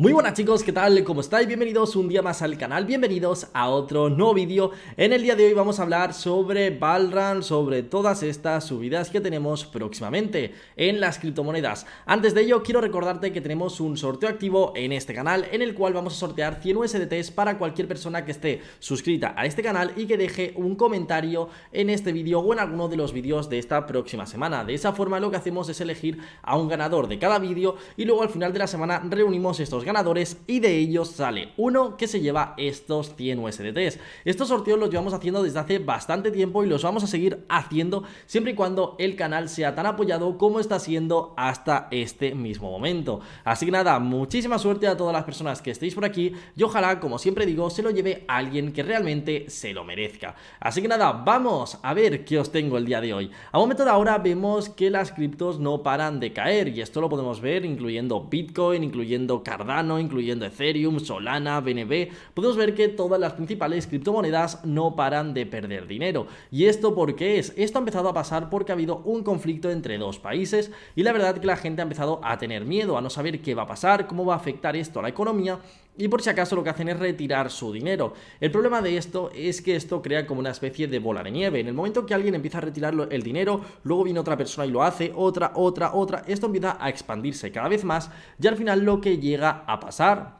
Muy buenas chicos, ¿qué tal? ¿Cómo estáis? Bienvenidos un día más al canal, bienvenidos a otro nuevo vídeo En el día de hoy vamos a hablar sobre Balran, sobre todas estas subidas que tenemos próximamente en las criptomonedas Antes de ello quiero recordarte que tenemos un sorteo activo en este canal En el cual vamos a sortear 100 USDTs para cualquier persona que esté suscrita a este canal Y que deje un comentario en este vídeo o en alguno de los vídeos de esta próxima semana De esa forma lo que hacemos es elegir a un ganador de cada vídeo Y luego al final de la semana reunimos estos ganadores y de ellos sale uno que se lleva estos 100 USDTs. Estos sorteos los llevamos haciendo desde hace bastante tiempo y los vamos a seguir haciendo siempre y cuando el canal sea tan apoyado como está siendo hasta este mismo momento. Así que nada, muchísima suerte a todas las personas que estéis por aquí y ojalá, como siempre digo, se lo lleve alguien que realmente se lo merezca. Así que nada, vamos a ver qué os tengo el día de hoy. A momento de ahora vemos que las criptos no paran de caer y esto lo podemos ver incluyendo Bitcoin, incluyendo Cardano, incluyendo Ethereum, Solana, BNB, podemos ver que todas las principales criptomonedas no paran de perder dinero. ¿Y esto por qué es? Esto ha empezado a pasar porque ha habido un conflicto entre dos países y la verdad que la gente ha empezado a tener miedo, a no saber qué va a pasar, cómo va a afectar esto a la economía y por si acaso lo que hacen es retirar su dinero. El problema de esto es que esto crea como una especie de bola de nieve. En el momento que alguien empieza a retirar el dinero, luego viene otra persona y lo hace, otra, otra, otra. Esto empieza a expandirse cada vez más y al final lo que llega a pasar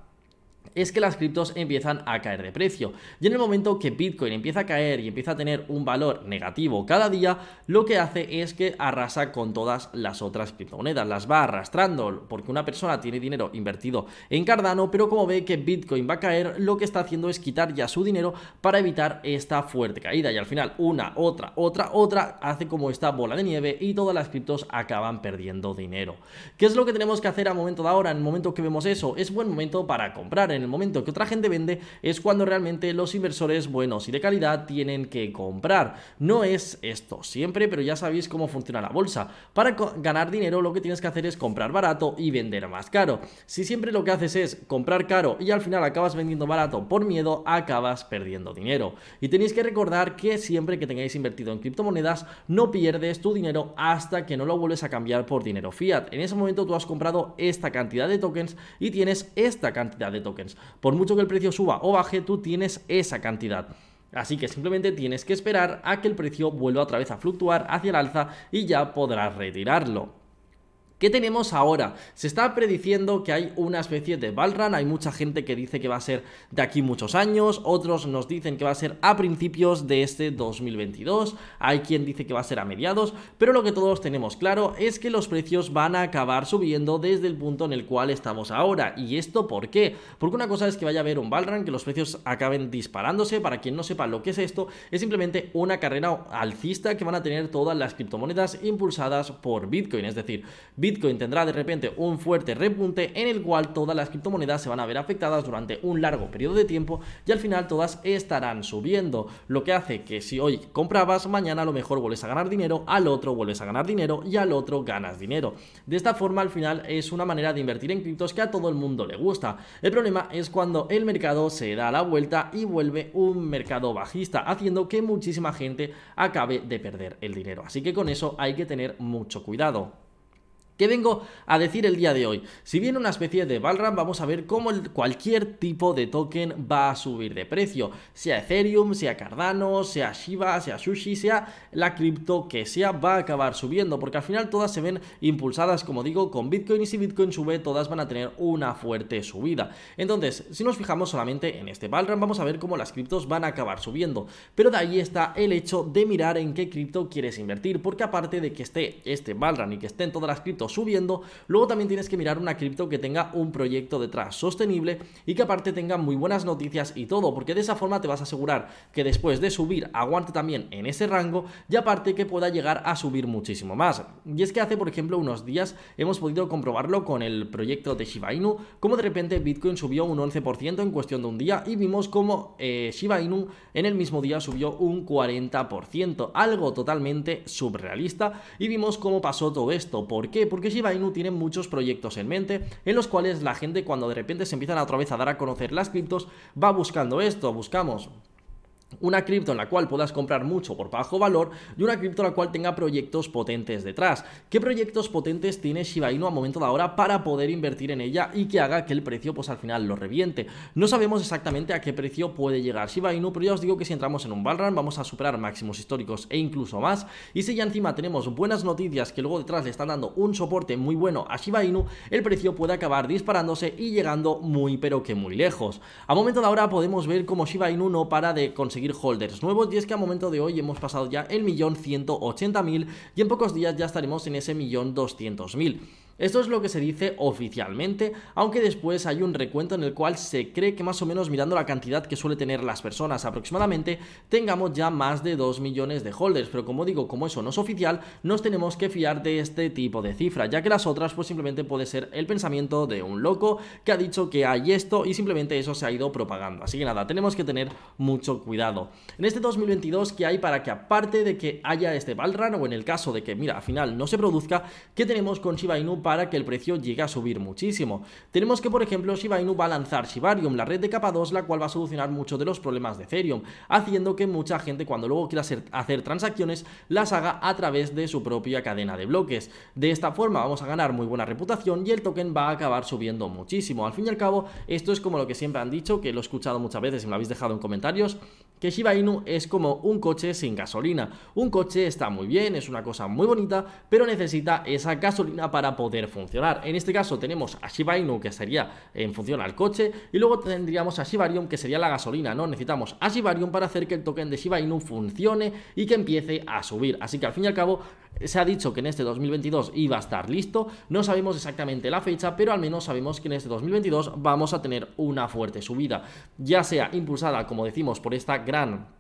es que las criptos empiezan a caer de precio. Y en el momento que Bitcoin empieza a caer y empieza a tener un valor negativo cada día, lo que hace es que arrasa con todas las otras criptomonedas, las va arrastrando, porque una persona tiene dinero invertido en Cardano, pero como ve que Bitcoin va a caer, lo que está haciendo es quitar ya su dinero para evitar esta fuerte caída. Y al final, una, otra, otra, otra, hace como esta bola de nieve y todas las criptos acaban perdiendo dinero. ¿Qué es lo que tenemos que hacer a momento de ahora? En el momento que vemos eso, es buen momento para comprar en el momento que otra gente vende es cuando realmente los inversores buenos y de calidad tienen que comprar. No es esto siempre, pero ya sabéis cómo funciona la bolsa. Para ganar dinero lo que tienes que hacer es comprar barato y vender más caro. Si siempre lo que haces es comprar caro y al final acabas vendiendo barato por miedo, acabas perdiendo dinero. Y tenéis que recordar que siempre que tengáis invertido en criptomonedas, no pierdes tu dinero hasta que no lo vuelves a cambiar por dinero fiat. En ese momento tú has comprado esta cantidad de tokens y tienes esta cantidad de tokens por mucho que el precio suba o baje, tú tienes esa cantidad. Así que simplemente tienes que esperar a que el precio vuelva otra vez a fluctuar hacia el alza y ya podrás retirarlo. ¿Qué tenemos ahora? Se está prediciendo que hay una especie de Balran, hay mucha gente que dice que va a ser de aquí muchos años, otros nos dicen que va a ser a principios de este 2022, hay quien dice que va a ser a mediados, pero lo que todos tenemos claro es que los precios van a acabar subiendo desde el punto en el cual estamos ahora. ¿Y esto por qué? Porque una cosa es que vaya a haber un Balran, que los precios acaben disparándose, para quien no sepa lo que es esto, es simplemente una carrera alcista que van a tener todas las criptomonedas impulsadas por Bitcoin, es decir, Bitcoin Bitcoin tendrá de repente un fuerte repunte en el cual todas las criptomonedas se van a ver afectadas durante un largo periodo de tiempo y al final todas estarán subiendo, lo que hace que si hoy comprabas, mañana a lo mejor vuelves a ganar dinero, al otro vuelves a ganar dinero y al otro ganas dinero. De esta forma al final es una manera de invertir en criptos que a todo el mundo le gusta. El problema es cuando el mercado se da la vuelta y vuelve un mercado bajista, haciendo que muchísima gente acabe de perder el dinero. Así que con eso hay que tener mucho cuidado. ¿Qué vengo a decir el día de hoy? Si viene una especie de Balram, vamos a ver cómo cualquier tipo de token va a subir de precio, sea Ethereum, sea Cardano, sea Shiba, sea Sushi, sea la cripto que sea, va a acabar subiendo, porque al final todas se ven impulsadas, como digo, con Bitcoin y si Bitcoin sube, todas van a tener una fuerte subida. Entonces, si nos fijamos solamente en este Balram, vamos a ver cómo las criptos van a acabar subiendo, pero de ahí está el hecho de mirar en qué cripto quieres invertir, porque aparte de que esté este Balram y que estén todas las criptos subiendo. Luego también tienes que mirar una cripto que tenga un proyecto detrás sostenible y que aparte tenga muy buenas noticias y todo, porque de esa forma te vas a asegurar que después de subir aguante también en ese rango y aparte que pueda llegar a subir muchísimo más. Y es que hace, por ejemplo, unos días hemos podido comprobarlo con el proyecto de Shiba Inu, como de repente Bitcoin subió un 11% en cuestión de un día y vimos como eh, Shiba Inu en el mismo día subió un 40%, algo totalmente subrealista y vimos cómo pasó todo esto. ¿Por qué? porque Shiba Inu tiene muchos proyectos en mente, en los cuales la gente cuando de repente se empiezan a otra vez a dar a conocer las criptos, va buscando esto, buscamos una cripto en la cual puedas comprar mucho por bajo valor y una cripto en la cual tenga proyectos potentes detrás. ¿Qué proyectos potentes tiene Shiba Inu a momento de ahora para poder invertir en ella y que haga que el precio pues al final lo reviente? No sabemos exactamente a qué precio puede llegar Shiba Inu, pero ya os digo que si entramos en un run vamos a superar máximos históricos e incluso más. Y si ya encima tenemos buenas noticias que luego detrás le están dando un soporte muy bueno a Shiba Inu, el precio puede acabar disparándose y llegando muy pero que muy lejos. A momento de ahora podemos ver cómo Shiba Inu no para de conseguir holders nuevos y es que a momento de hoy hemos pasado ya el millón 180 mil y en pocos días ya estaremos en ese millón doscientos mil. Esto es lo que se dice oficialmente, aunque después hay un recuento en el cual se cree que más o menos mirando la cantidad que suele tener las personas aproximadamente, tengamos ya más de 2 millones de holders, pero como digo, como eso no es oficial, nos tenemos que fiar de este tipo de cifra, ya que las otras pues simplemente puede ser el pensamiento de un loco que ha dicho que hay esto y simplemente eso se ha ido propagando. Así que nada, tenemos que tener mucho cuidado. En este 2022, ¿qué hay para que aparte de que haya este Valran o en el caso de que, mira, al final no se produzca, ¿qué tenemos con Shiba Inu para que el precio llegue a subir muchísimo. Tenemos que, por ejemplo, Shiba Inu va a lanzar Shibarium, la red de capa 2, la cual va a solucionar muchos de los problemas de Ethereum, haciendo que mucha gente cuando luego quiera hacer, transacciones las haga a través de su propia cadena de bloques. De esta forma vamos a ganar muy buena reputación y el token va a acabar subiendo muchísimo. Al fin y al cabo, esto es como lo que siempre han dicho, que lo he escuchado muchas veces y me lo habéis dejado en comentarios, que Shiba Inu es como un coche sin gasolina. Un coche está muy bien, es una cosa muy bonita, pero necesita esa gasolina para poder funcionar. En este caso tenemos a Shiba Inu que sería en función al coche y luego tendríamos a Shibarium que sería la gasolina, ¿no? Necesitamos a Shibarium para hacer que el token de Shiba Inu funcione y que empiece a subir. Así que al fin y al cabo se ha dicho que en este 2022 iba a estar listo, no sabemos exactamente la fecha, pero al menos sabemos que en este 2022 vamos a tener una fuerte subida, ya sea impulsada, como decimos, por esta gran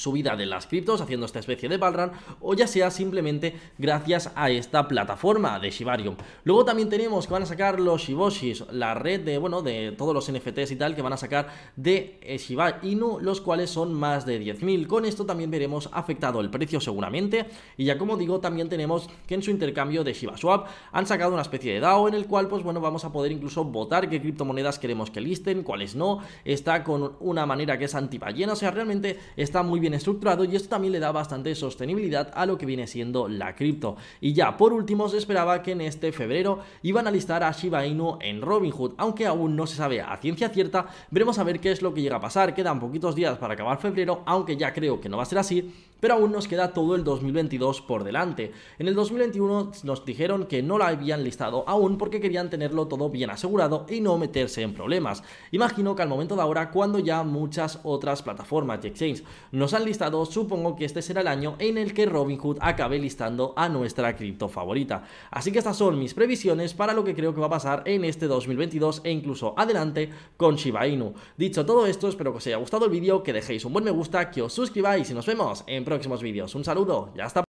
subida de las criptos haciendo esta especie de Balran o ya sea simplemente gracias a esta plataforma de Shibarium. Luego también tenemos que van a sacar los Shiboshis, la red de, bueno, de todos los NFTs y tal que van a sacar de eh, Shiba Inu, los cuales son más de 10.000. Con esto también veremos afectado el precio seguramente y ya como digo también tenemos que en su intercambio de ShibaSwap han sacado una especie de DAO en el cual pues bueno vamos a poder incluso votar qué criptomonedas queremos que listen, cuáles no, está con una manera que es antipallena, o sea realmente está muy bien estructurado y esto también le da bastante sostenibilidad a lo que viene siendo la cripto. Y ya por último se esperaba que en este febrero iban a listar a Shiba Inu en Robinhood, aunque aún no se sabe a ciencia cierta, veremos a ver qué es lo que llega a pasar, quedan poquitos días para acabar febrero, aunque ya creo que no va a ser así, pero aún nos queda todo el 2022 por delante. En el 2021 nos dijeron que no la habían listado aún porque querían tenerlo todo bien asegurado y no meterse en problemas. Imagino que al momento de ahora, cuando ya muchas otras plataformas de exchange nos han listado, supongo que este será el año en el que Hood acabe listando a nuestra cripto favorita. Así que estas son mis previsiones para lo que creo que va a pasar en este 2022 e incluso adelante con Shiba Inu. Dicho todo esto, espero que os haya gustado el vídeo, que dejéis un buen me gusta, que os suscribáis y nos vemos en próximos vídeos. Un saludo ¡ya hasta